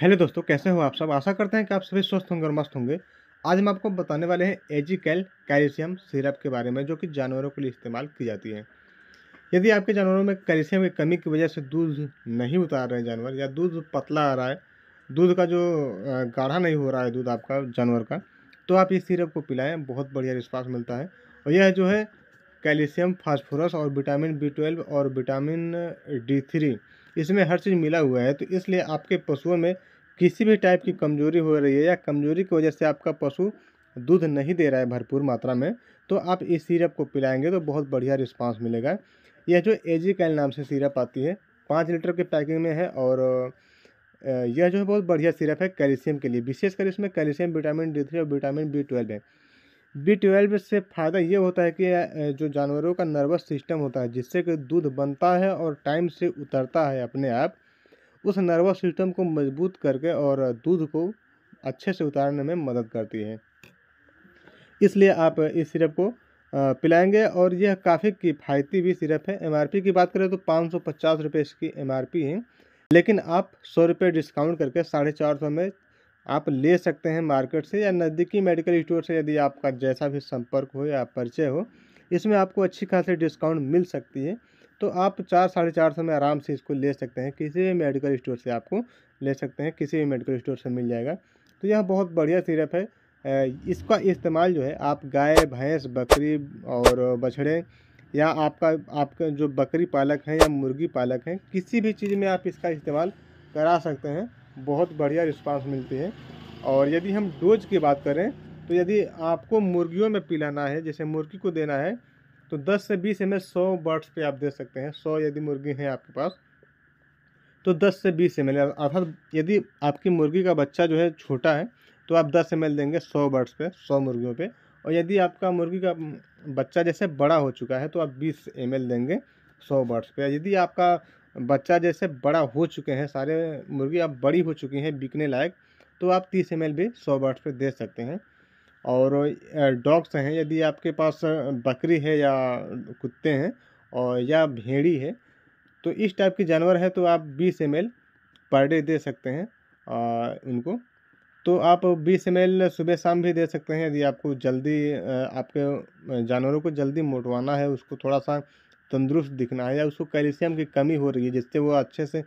hello दोस्तों कैसे हो आप सब आशा करते हैं कि आप सभी स्वस्थ होंगे और मस्त होंगे आज हम आपको बताने वाले हैं एजिकल कैल्शियम सिरप के बारे में जो कि जानवरों के लिए इस्तेमाल की जाती है यदि आपके जानवरों में कैल्शियम की कमी की वजह से दूध नहीं उतार रहे जानवर या दूध पतला आ रहा है दूध का जो गाढ़ा नहीं हो रहा है दूध आपका जानवर का तो आप इस सिरप को पिलाएँ बहुत बढ़िया रिस्पॉन्स मिलता है और यह जो है कैल्शियम फास्फोरस और विटामिन बी ट्वेल्व और विटामिन डी थ्री इसमें हर चीज़ मिला हुआ है तो इसलिए आपके पशुओं में किसी भी टाइप की कमजोरी हो रही है या कमजोरी की वजह से आपका पशु दूध नहीं दे रहा है भरपूर मात्रा में तो आप इस सिरप को पिलाएंगे तो बहुत बढ़िया रिस्पांस मिलेगा यह जो एजी कैल नाम से सिरप आती है पाँच लीटर के पैकिंग में है और यह जो है बहुत बढ़िया सिरप है कैल्शियम के लिए विशेषकर इसमें कैल्शियम विटामिन डी थ्री और विटामिन बी ट्वेल्व है बी ट्वेल्व से फ़ायदा ये होता है कि जो जानवरों का नर्वस सिस्टम होता है जिससे कि दूध बनता है और टाइम से उतरता है अपने आप उस नर्वस सिस्टम को मजबूत करके और दूध को अच्छे से उतारने में मदद करती है इसलिए आप इस सिरप को पिलाएंगे और यह काफ़ी किफ़ायती भी सिरप है एमआरपी की बात करें तो पाँच सौ पचास रुपये इसकी एमआरपी है लेकिन आप सौ रुपये डिस्काउंट करके साढ़े चार सौ में आप ले सकते हैं मार्केट से या नज़दीकी मेडिकल स्टोर से यदि आपका जैसा भी संपर्क हो या परिचय हो इसमें आपको अच्छी खासी डिस्काउंट मिल सकती है तो आप चार साढ़े चार सौ में आराम से इसको ले सकते हैं किसी भी मेडिकल स्टोर से आपको ले सकते हैं किसी भी मेडिकल स्टोर से मिल जाएगा तो यह बहुत बढ़िया सिरप है इसका इस्तेमाल जो है आप गाय भैंस बकरी और बछड़े या आपका आपका जो बकरी पालक हैं या मुर्गी पालक हैं किसी भी चीज़ में आप इसका इस्तेमाल करा सकते हैं बहुत बढ़िया रिस्पांस मिलती है और यदि हम डोज की बात करें तो यदि आपको मुर्गियों में पिलाना है जैसे मुर्गी को देना है तो 10 से 20 एम सौ बर्ड्स पे आप दे सकते हैं 100 यदि मुर्गी हैं आपके पास तो 10 से 20 एम एल अर्थात यदि आपकी मुर्गी का बच्चा जो है छोटा है तो आप 10 एम देंगे 100 बर्ड्स पे 100 मुर्गियों पे और यदि आपका मुर्गी का बच्चा जैसे बड़ा हो चुका है तो आप 20 एम देंगे 100 बर्ड्स पे यदि आपका बच्चा जैसे बड़ा हो चुके हैं सारे मुर्गी अब बड़ी हो चुकी हैं बिकने लायक तो आप तीस एम भी सौ बर्ड्स पर दे सकते हैं और डॉग्स हैं यदि आपके पास बकरी है या कुत्ते हैं और या भेड़ी है तो इस टाइप के जानवर है तो आप बीस एम पर डे दे सकते हैं आ, उनको तो आप बीस एम सुबह शाम भी दे सकते हैं यदि आपको जल्दी आपके जानवरों को जल्दी मोटवाना है उसको थोड़ा सा तंदुरुस्त दिखना है या उसको कैल्शियम की कमी हो रही है जिससे वो अच्छे से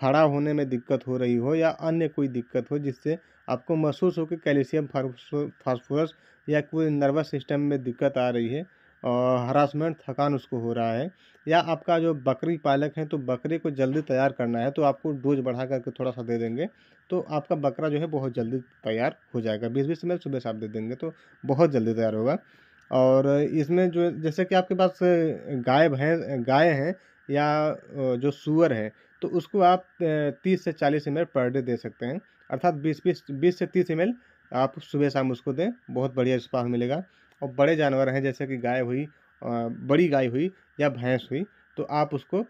खड़ा होने में दिक्कत हो रही हो या अन्य कोई दिक्कत हो जिससे आपको महसूस हो कि कैल्शियम फास्फोरस या कोई नर्वस सिस्टम में दिक्कत आ रही है और हरासमेंट थकान उसको हो रहा है या आपका जो बकरी पालक है तो बकरे को जल्दी तैयार करना है तो आपको डोज बढ़ा करके थोड़ा सा दे देंगे तो आपका बकरा जो है बहुत जल्दी तैयार हो जाएगा बीस बीस मिनट सुबह से आप दे देंगे तो बहुत जल्दी तैयार होगा और इसमें जो जैसे कि आपके पास गाय भैंस गाय हैं या जो सुअर है तो उसको आप तीस से चालीस एम पर डे दे सकते हैं अर्थात बीस बीस बीस से तीस एम आप सुबह शाम उसको दें बहुत बढ़िया रिस्पॉन्स मिलेगा और बड़े जानवर हैं जैसे कि गाय हुई बड़ी गाय हुई या भैंस हुई तो आप उसको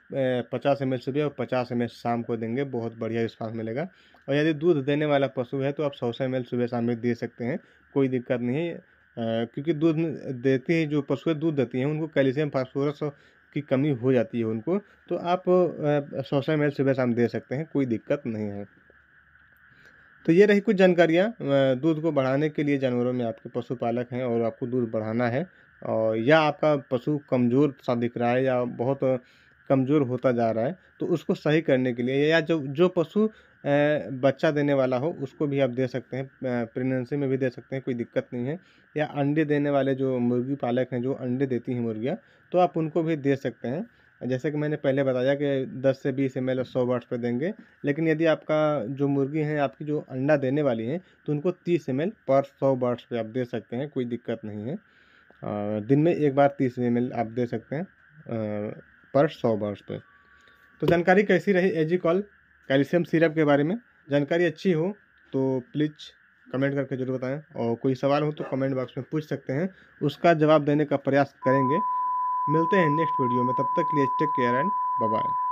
पचास एम सुबह और पचास एम शाम को देंगे बहुत बढ़िया रिस्पॉन्स मिलेगा और यदि दूध देने वाला पशु है तो आप सौ सौ एम सुबह शाम में दे सकते हैं कोई दिक्कत नहीं है क्योंकि दूध देते हैं जो पशुएं दूध देती हैं उनको कैल्शियम फास्फोरस की कमी हो जाती है उनको तो आप सौ सौ एम सुबह शाम दे सकते हैं कोई दिक्कत नहीं है तो ये रही कुछ जानकारियाँ दूध को बढ़ाने के लिए जानवरों में आपके पशुपालक हैं और आपको दूध बढ़ाना है और या आपका पशु कमज़ोर सा दिख रहा है या बहुत कमज़ोर होता जा रहा है तो उसको सही करने के लिए या जो जो पशु बच्चा देने वाला हो उसको भी आप दे सकते हैं प्रेगनेंसी में भी दे सकते हैं कोई दिक्कत नहीं है या अंडे देने वाले जो मुर्गी पालक हैं जो अंडे देती हैं मुर्गियाँ तो आप उनको भी दे सकते हैं जैसे कि मैंने पहले बताया कि 10 से 20 एम एल सौ वर्ष पर देंगे लेकिन यदि आपका जो मुर्गी है आपकी जो अंडा देने वाली हैं तो उनको 30 एम पर सौ वर्ष पर आप दे सकते हैं कोई दिक्कत नहीं है दिन में एक बार 30 एम आप दे सकते हैं पर सौ वर्ष पर तो जानकारी कैसी रही एजी कॉल कैल्शियम सिरप के बारे में जानकारी अच्छी हो तो प्लीज़ कमेंट करके जरूर बताएं और कोई सवाल हो तो कमेंट बॉक्स में पूछ सकते हैं उसका जवाब देने का प्रयास करेंगे मिलते हैं नेक्स्ट वीडियो में तब तक लिए टेक केयर एंड बाय